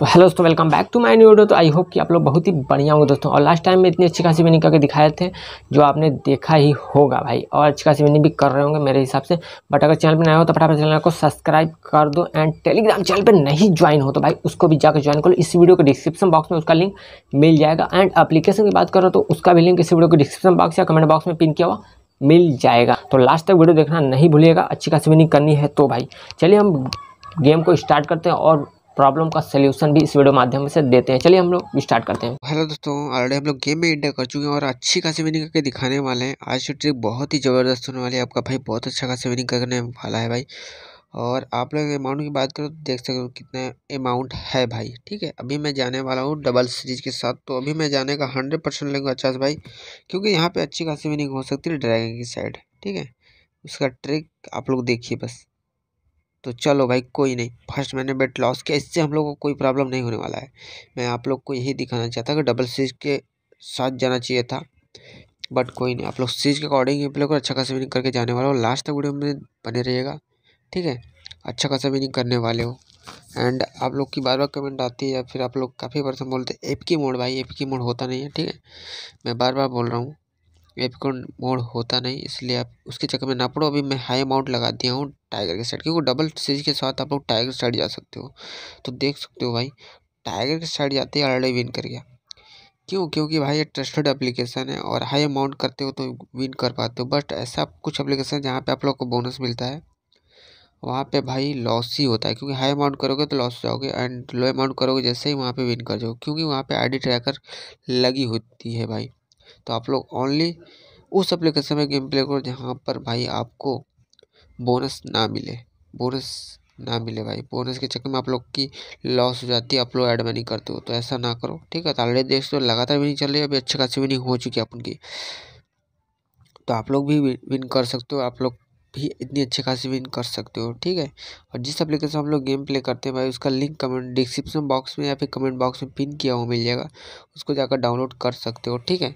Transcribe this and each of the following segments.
तो हेलो दोस्तों welcome back to my new video तो आई होप कि आप लोग बहुत ही बढ़िया होंगे दोस्तों और लास्ट टाइम में इतनी अच्छी खासी विनिंग करके दिखाए थे जो आपने देखा ही होगा भाई और अच्छी खासी विनिंग भी कर रहे होंगे मेरे हिसाब से बट अगर चैनल पर नया हो तो फटाफट चैनल को सब्सक्राइब कर दो एंड टेलीग्राम चैनल पर नहीं ज्वाइन हो तो भाई उसको भी जाकर ज्वाइन करो इस वीडियो के डिस्क्रिप्शन बॉक्स में उसका लिंक मिल जाएगा एंड अपलीकेशन की बात करो तो उसका भी लिंक इस वीडियो के डिस्क्रिप्शन बॉक्स या कमेंट बॉक्स में पिन किया हुआ मिल जाएगा तो लास्ट तक वीडियो देखना नहीं भूलिएगा अच्छी खासी विनिंग करनी है तो भाई चलिए हम गेम को स्टार्ट करते हैं और प्रॉब्लम का सोल्यूशन भी इस वीडियो माध्यम से देते हैं चलिए हम लोग स्टार्ट करते हैं हेलो दोस्तों ऑलरेडी हम लोग गेम में इंटर कर चुके हैं और अच्छी खासी विनिंग करके दिखाने वाले हैं आज की ट्रिक बहुत ही ज़बरदस्त होने वाली है आपका भाई बहुत अच्छा खासी विनिंग करने वाला है भाई और आप लोग अमाउंट की बात करो तो देख सकते हो कितना अमाउंट है भाई ठीक है अभी मैं जाने वाला हूँ डबल सीरीज के साथ तो अभी मैं जाने का हंड्रेड परसेंट लेंगे अच्छा से भाई क्योंकि यहाँ पे अच्छी खासी विनिंग हो सकती है ड्रैगन की साइड ठीक है उसका ट्रिक आप लोग देखिए बस तो चलो भाई कोई नहीं फर्स्ट मैंने बेट लॉस किया इससे हम लोग को कोई प्रॉब्लम नहीं होने वाला है मैं आप लोग को यही दिखाना चाहता कि डबल सीज के साथ जाना चाहिए था बट कोई नहीं आप लोग सीज के अकॉर्डिंग ही लोग अच्छा खासा विनिंग करके जाने वाला हो लास्ट तक वीडियो में बने रहिएगा ठीक है अच्छा खासा विनिंग करने वाले हो एंड आप लोग की बार बार कमेंट आती है या फिर आप लोग काफ़ी पर्सन बोलते हैं एप की मोड भाई एप की मोड होता नहीं है ठीक है मैं बार बार बोल रहा हूँ वेपकॉन मोड होता नहीं इसलिए आप उसके चक्कर में ना पड़ो अभी मैं हाई अमाउंट लगा दिया हूँ टाइगर के साइड क्योंकि डबल सीरीज के साथ आप लोग टाइगर साइड जा सकते हो तो देख सकते हो भाई टाइगर के साइड जाते ही ऑलरेडी विन कर गया क्यों क्योंकि भाई ये ट्रस्टेड एप्लीकेशन है और हाई अमाउंट करते हो तो विन कर पाते हो बट ऐसा कुछ एप्लीकेशन जहाँ पर आप लोग को बोनस मिलता है वहाँ पे भाई लॉस ही होता है क्योंकि हाई अमाउंट करोगे तो लॉस जाओगे एंड लो अमाउंट करोगे जैसे ही वहाँ पे विन कर जाओ क्योंकि वहाँ पे आईडी ट्रैकर लगी होती है भाई तो आप लोग ओनली उस एप्लीकेशन में गेम प्ले करो जहाँ पर भाई आपको बोनस ना मिले बोनस ना मिले भाई बोनस के चक्कर में आप लोग की लॉस हो जाती है आप लोग ऐड में नहीं करते हो तो ऐसा ना करो ठीक है तो ऑलरेडी देख तो लगातार भी नहीं चल रही अभी अच्छे खासी नहीं हो चुकी है अपन की तो आप लोग भी विन कर सकते हो आप लोग भी इतनी अच्छी खासी विन कर सकते हो ठीक है और जिस एप्लीकेशन हम लोग गेम प्ले करते हैं भाई उसका लिंक कमेंट डिस्क्रिप्शन बॉक्स में या फिर कमेंट बॉक्स में पिन किया हुआ मिल जाएगा उसको जाकर डाउनलोड कर सकते हो ठीक है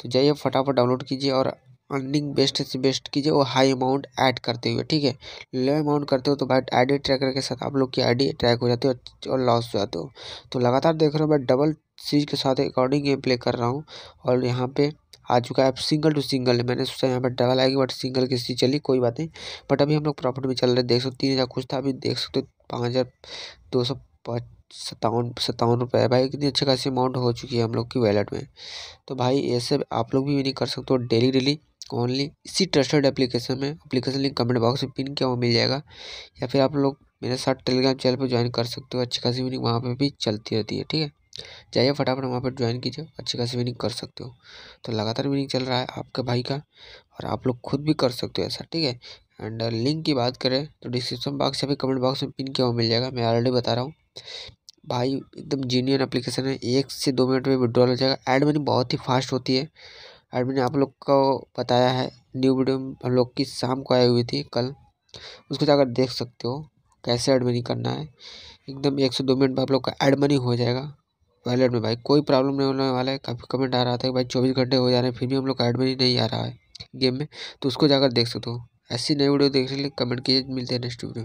तो जाइए फटाफट डाउनलोड कीजिए और अर्निंग बेस्ट से बेस्ट कीजिए और हाई अमाउंट ऐड करते हुए ठीक है लो अमाउंट करते हो तो भाई आई ट्रैकर के साथ आप लोग की आई ट्रैक हो जाती है और लॉस हो जाते हो तो लगातार देख रहे हो मैं डबल सीज के साथ अकॉर्डिंग गेम प्ले कर रहा हूँ और यहाँ पे आ चुका है अब सिंगल टू सिंगल है मैंने सोचा यहाँ पर डबल आएगी बट सिंगल किसी चली कोई बात नहीं बट अभी हम लोग प्रॉफिट में चल रहे देख सकते तीन हज़ार कुछ था अभी देख सकते पाँच हज़ार दो सौ सत्तावन सत्तावन रुपये भाई कितनी अच्छी खासी अमाउंट हो चुकी है हम लोग की वैलेट में तो भाई ऐसे आप लोग भी नहीं कर सकते हो डेली डेली ओनली इसी ट्रस्टेड एप्लीकेशन में अप्लीकेशन लिंक कमेंट बॉक्स में पिन किया वो मिल जाएगा या फिर आप लोग मेरे साथ टेलीग्राम चैनल पर ज्वाइन कर सकते हो अच्छी खासी विनिंग वहाँ पर भी चलती रहती है ठीक है जाइए फटाफट वहाँ पर ज्वाइन कीजिए अच्छी खासी विनिंग कर सकते हो तो लगातार विनिंग चल रहा है आपके भाई का और आप लोग खुद भी कर सकते हो ऐसा ठीक है एंड लिंक uh, की बात करें तो डिस्क्रिप्शन बॉक्स या फिर कमेंट बॉक्स में पिन किया हुआ मिल जाएगा मैं ऑलरेडी बता रहा हूँ भाई एकदम जीनियन एप्लीकेशन है एक से दो मिनट में विड्रॉल हो जाएगा एड मनी बहुत ही फास्ट होती है एड मनी आप लोग को बताया है न्यू वीडियो हम लोग की शाम को आई हुई थी कल उसको जाकर देख सकते हो कैसे एड मनी करना है एकदम एक से दो मिनट में आप लोग का एड मनी हो जाएगा वॉलेट में भाई कोई प्रॉब्लम नहीं होने वाला है काफ़ी कमेंट आ रहा था कि भाई चौबीस घंटे हो जा रहे हैं फिर भी हम लोग का एडमिट नहीं आ रहा है गेम में तो उसको जाकर देख सकते हो ऐसी नई वीडियो देखने के लिए कमेंट कीजिए मिलते हैं नेक्स्ट वीडियो